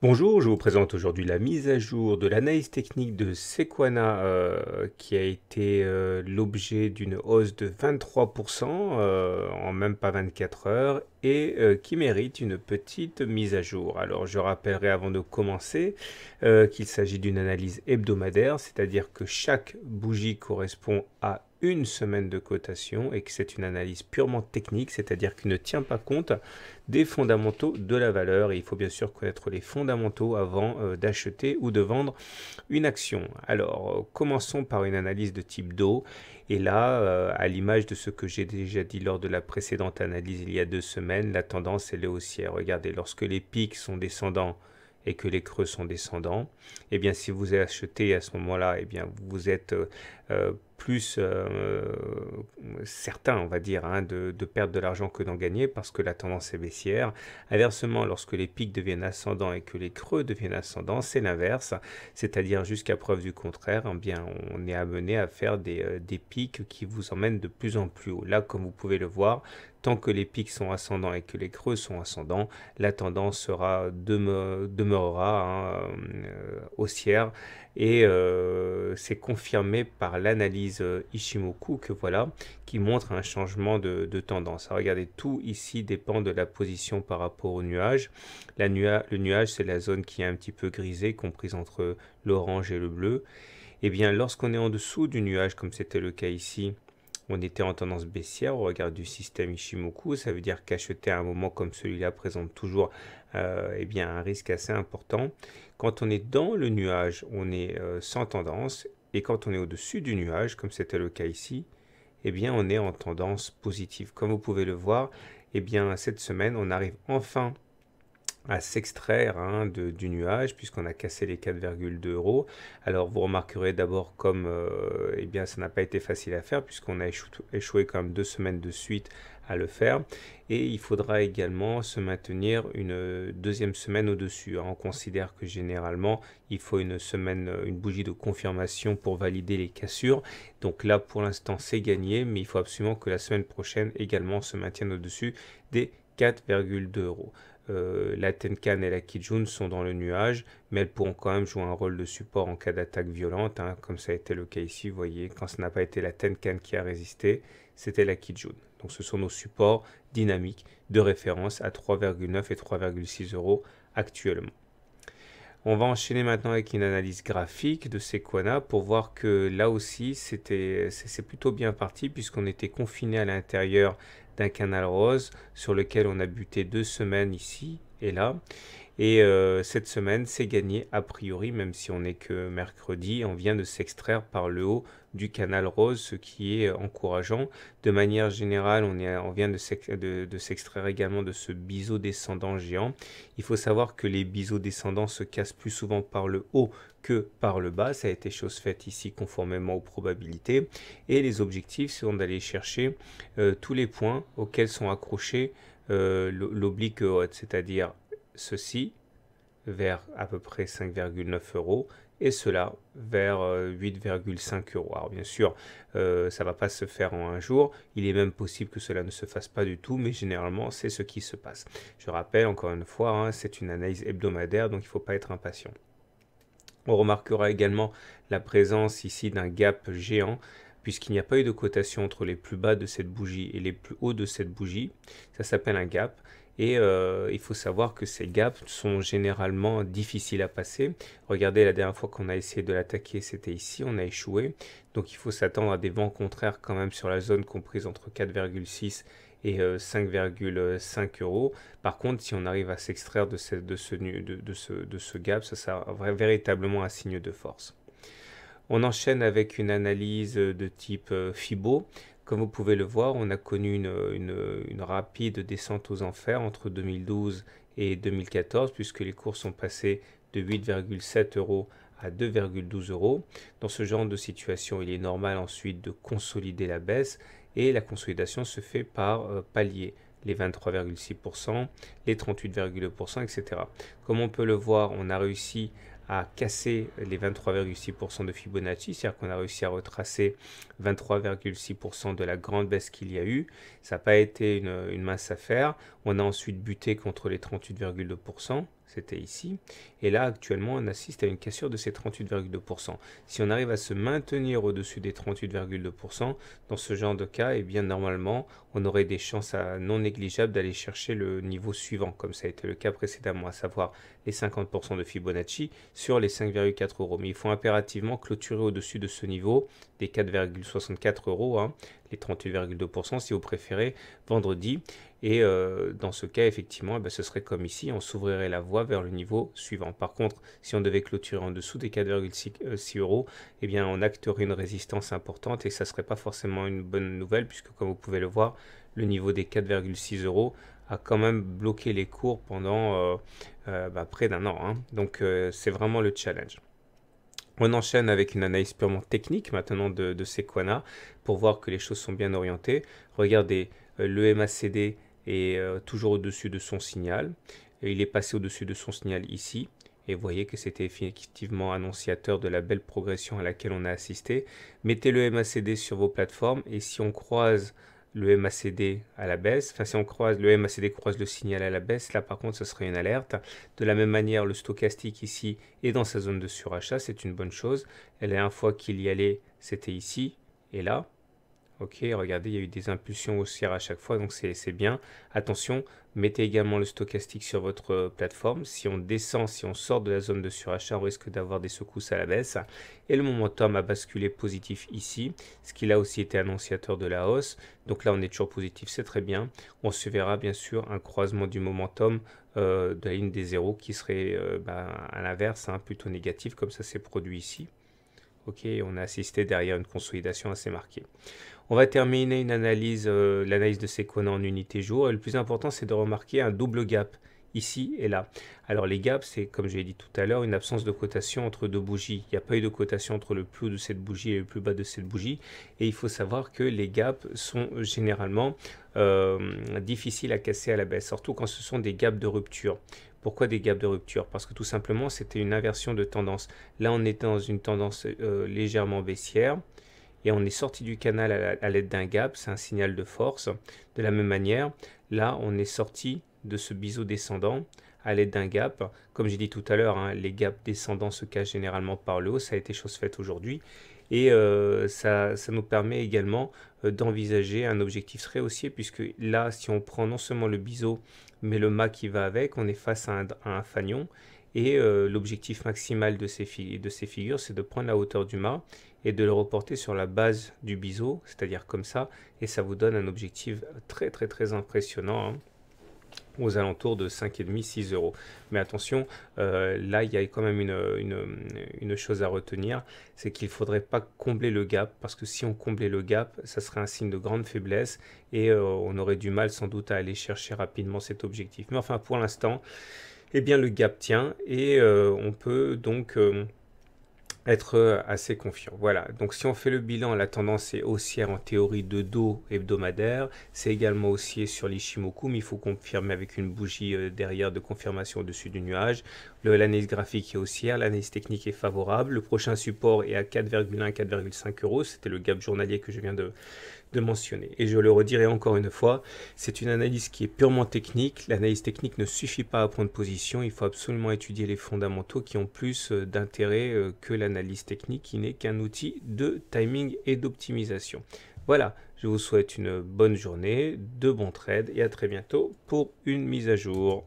Bonjour, je vous présente aujourd'hui la mise à jour de l'analyse technique de Sequana euh, qui a été euh, l'objet d'une hausse de 23% euh, en même pas 24 heures et qui mérite une petite mise à jour. Alors je rappellerai avant de commencer qu'il s'agit d'une analyse hebdomadaire, c'est-à-dire que chaque bougie correspond à une semaine de cotation et que c'est une analyse purement technique, c'est-à-dire qu'il ne tient pas compte des fondamentaux de la valeur. Et il faut bien sûr connaître les fondamentaux avant euh, d'acheter ou de vendre une action. Alors, euh, commençons par une analyse de type DO. Et là, euh, à l'image de ce que j'ai déjà dit lors de la précédente analyse il y a deux semaines, la tendance, elle est haussière. Regardez, lorsque les pics sont descendants, et que les creux sont descendants, et eh bien si vous achetez à ce moment-là, et eh bien vous êtes plus euh, euh, certain, on va dire, hein, de, perdre de l'argent que d'en gagner parce que la tendance est baissière. Inversement, lorsque les pics deviennent ascendants et que les creux deviennent ascendants, c'est l'inverse, c'est-à-dire jusqu'à preuve du contraire, eh bien, on est amené à faire euh, des, pics qui vous emmènent de plus en plus haut. Là, comme vous pouvez le voir, tant que les pics sont ascendants et que les creux sont ascendants, la tendance sera demeurera hein, haussière et c'est confirmé par l'analyse euh, Ishimoku que voilà, qui montre un changement de, tendance. regardez, tout ici dépend de la position par rapport au nuage. La nua le nuage, c'est la zone qui est un petit peu grisée, comprise entre l'orange et le bleu. Et eh bien, lorsqu'on est en dessous du nuage, comme c'était le cas ici, on était en tendance baissière au regard du système Ishimoku. Ça veut dire qu'acheter à un moment comme celui-là présente toujours euh, eh bien, un risque assez important. Quand on est dans le nuage, on est euh, sans tendance et quand on est au-dessus du nuage, comme c'était le cas ici, eh bien on est en tendance positive. Comme vous pouvez le voir, eh bien cette semaine, on arrive enfin à s'extraire hein, du nuage puisqu'on a cassé les 4,2 euros. Alors vous remarquerez d'abord comme euh, eh bien ça n'a pas été facile à faire puisqu'on a échoué, échoué quand même deux semaines de suite le faire. Et il faudra également se maintenir une deuxième semaine au-dessus. Hein. On considère que généralement, il faut une semaine, une bougie de confirmation pour valider les cassures. Donc là, pour l'instant, c'est gagné, mais il faut absolument que la semaine prochaine également se maintienne au-dessus des 4,2 euros. Euh, la Tenkan et la Kijun sont dans le nuage, mais elles pourront quand même jouer un rôle de support en cas d'attaque violente, hein. comme ça a été le cas ici. Vous voyez, quand ce n'a pas été la Tenkan qui a résisté, c'était la Kijun. Donc ce sont nos supports dynamiques de référence à 3,9 et 3,6 euros actuellement. On va enchaîner maintenant avec une analyse graphique de Sequana pour voir que là aussi c'était c'est plutôt bien parti puisqu'on était confiné à l'intérieur d'un canal rose sur lequel on a buté deux semaines ici et là et euh, cette semaine, c'est gagné a priori, même si on n'est que mercredi. On vient de s'extraire par le haut du canal rose, ce qui est encourageant. De manière générale, on, est, on vient de s'extraire également de ce biseau descendant géant. Il faut savoir que les biseaux descendants se cassent plus souvent par le haut que par le bas. Ça a été chose faite ici conformément aux probabilités. Et les objectifs sont d'aller chercher euh, tous les points auxquels sont accrochés euh, l'oblique haute, c'est-à-dire ceci vers à peu près 5,9 euros et cela vers 8,5 euh, euros. Alors bien sûr, euh, ça ne va pas se faire en un jour, il est même possible que cela ne se fasse pas du tout, mais généralement c'est ce qui se passe. Je rappelle encore une fois, hein, c'est une analyse hebdomadaire, donc il ne faut pas être impatient. On remarquera également la présence ici d'un gap géant puisqu'il n'y a pas eu de cotation entre les plus bas de cette bougie et les plus hauts de cette bougie. Ça s'appelle un gap et euh, il faut savoir que ces gaps sont généralement difficiles à passer. Regardez, la dernière fois qu'on a essayé de l'attaquer, c'était ici, on a échoué. Donc il faut s'attendre à des vents contraires quand même sur la zone comprise entre 4,6 et 5,5 euh, euros. Par contre, si on arrive à s'extraire de, ce, de ce gap, ça sera véritablement un signe de force. On enchaîne avec une analyse de type euh, FIBO. Comme vous pouvez le voir, on a connu une, rapide descente aux enfers entre 2012 et 2014, puisque les cours sont passés de 8,7 euros à 2,12 euros. Dans ce genre de situation, il est normal ensuite de consolider la baisse et la consolidation se fait par euh, palier les 23,6%, les 38,2%, etc. Comme on peut le voir, on a réussi à casser les 23,6% de Fibonacci, c'est-à-dire qu'on a réussi à retracer 23,6% de la grande baisse qu'il y a eu. Ça n'a pas été une, une mince affaire. On a ensuite buté contre les 38,2% c'était ici. Et là, actuellement, on assiste à une cassure de ces 38,2%. Si on arrive à se maintenir au-dessus des 38,2%, dans ce genre de cas, et eh bien normalement, on aurait des chances non négligeables d'aller chercher le niveau suivant, comme ça a été le cas précédemment, à savoir les 50% de Fibonacci sur les 5,4 euros. Mais il faut impérativement clôturer au-dessus de ce niveau des 4,64 euros, hein, les 38,2% si vous préférez, vendredi. Et euh, dans ce cas, effectivement, eh ben, ce serait comme ici, on s'ouvrirait la voie vers le niveau suivant. Par contre, si on devait clôturer en dessous des 4,6 euh, euros, eh bien, on acterait une résistance importante et ça ne serait pas forcément une bonne nouvelle puisque, comme vous pouvez le voir, le niveau des 4,6 euros a quand même bloqué les cours pendant euh, bah, près d'un an. Hein. Donc, c'est vraiment le challenge. On enchaîne avec une analyse purement technique maintenant de, de Sequana pour voir que les choses sont bien orientées. Regardez, le MACD euh, toujours au-dessus de son signal. il est passé au-dessus de son signal ici et vous voyez que c'était effectivement annonciateur de la belle progression à laquelle on a assisté. Mettez le MACD sur vos plateformes et si on croise le MACD à la baisse, enfin si on croise le MACD croise le signal à la baisse, là par contre ce serait une alerte. De la même manière, le stochastique ici est dans sa zone de surachat, c'est une bonne chose. Elle la dernière fois qu'il y allait, c'était ici et là. Ok, regardez, il y a eu des impulsions haussières à chaque fois, donc c'est bien. Attention, mettez également le stochastique sur votre euh, plateforme. Si on descend, si on sort de la zone de surachat, on risque d'avoir des secousses à la baisse. Et le momentum a basculé positif ici, ce qui l'a aussi été annonciateur de la hausse. Donc là, on est toujours positif, c'est très bien. On se verra bien sûr un croisement du momentum euh, de la ligne des zéros qui serait euh, bah, à l'inverse, hein, plutôt négatif, comme ça s'est produit ici on a assisté derrière une consolidation assez marquée. On va terminer une analyse, euh, l'analyse de ces cônes en unité jour. le plus important, c'est de remarquer un double gap ici et là. Alors les gaps, c'est comme j'ai dit tout à l'heure, une absence de cotation entre deux bougies. Il n'y a pas eu de cotation entre le plus haut de cette bougie et le plus bas de cette bougie. Et il faut savoir que les gaps sont généralement euh, difficiles à casser à la baisse, surtout quand ce sont des gaps de rupture. Pourquoi des gaps de rupture Parce que tout simplement, c'était une inversion de tendance. Là, on est dans une tendance euh, légèrement baissière et on est sorti du canal à l'aide d'un gap, c'est un signal de force. De la même manière, là, on est sorti de ce biseau descendant à l'aide d'un gap. Comme j'ai dit tout à l'heure, hein, les gaps descendants se cachent généralement par le haut, ça a été chose faite aujourd'hui. Et euh, ça, ça, nous permet également euh, d'envisager un objectif très haussier, puisque là, si on prend non seulement le biseau mais le mât qui va avec, on est face à un, fanion. Et euh, l'objectif maximal de ces, figures, c'est de prendre la hauteur du mât et de le reporter sur la base du biseau, c'est-à-dire comme ça, et ça vous donne un objectif très très très impressionnant. Hein aux alentours de 5,5-6 euros. Mais attention, euh, là, il y a quand même une, chose à retenir, c'est qu'il ne faudrait pas combler le gap, parce que si on comblait le gap, ça serait un signe de grande faiblesse et euh, on aurait du mal sans doute à aller chercher rapidement cet objectif. Mais enfin, pour l'instant, eh bien, le gap tient et euh, on peut donc être euh, assez confiant. Voilà, donc si on fait le bilan, la tendance est haussière en théorie de dos hebdomadaire, c'est également haussier sur l'Ishimoku, mais il faut confirmer avec une bougie euh, derrière de confirmation au-dessus du nuage. L'analyse graphique est haussière, l'analyse technique est favorable, le prochain support est à 4,1-4,5 euros, c'était le gap journalier que je viens de, de mentionner. Et je le redirai encore une fois, c'est une analyse qui est purement technique. L'analyse technique ne suffit pas à prendre position, il faut absolument étudier les fondamentaux qui ont plus euh, d'intérêt euh, que l'analyse technique qui n'est qu'un outil de timing et d'optimisation. Voilà, je vous souhaite une bonne journée, de bons trades et à très bientôt pour une mise à jour.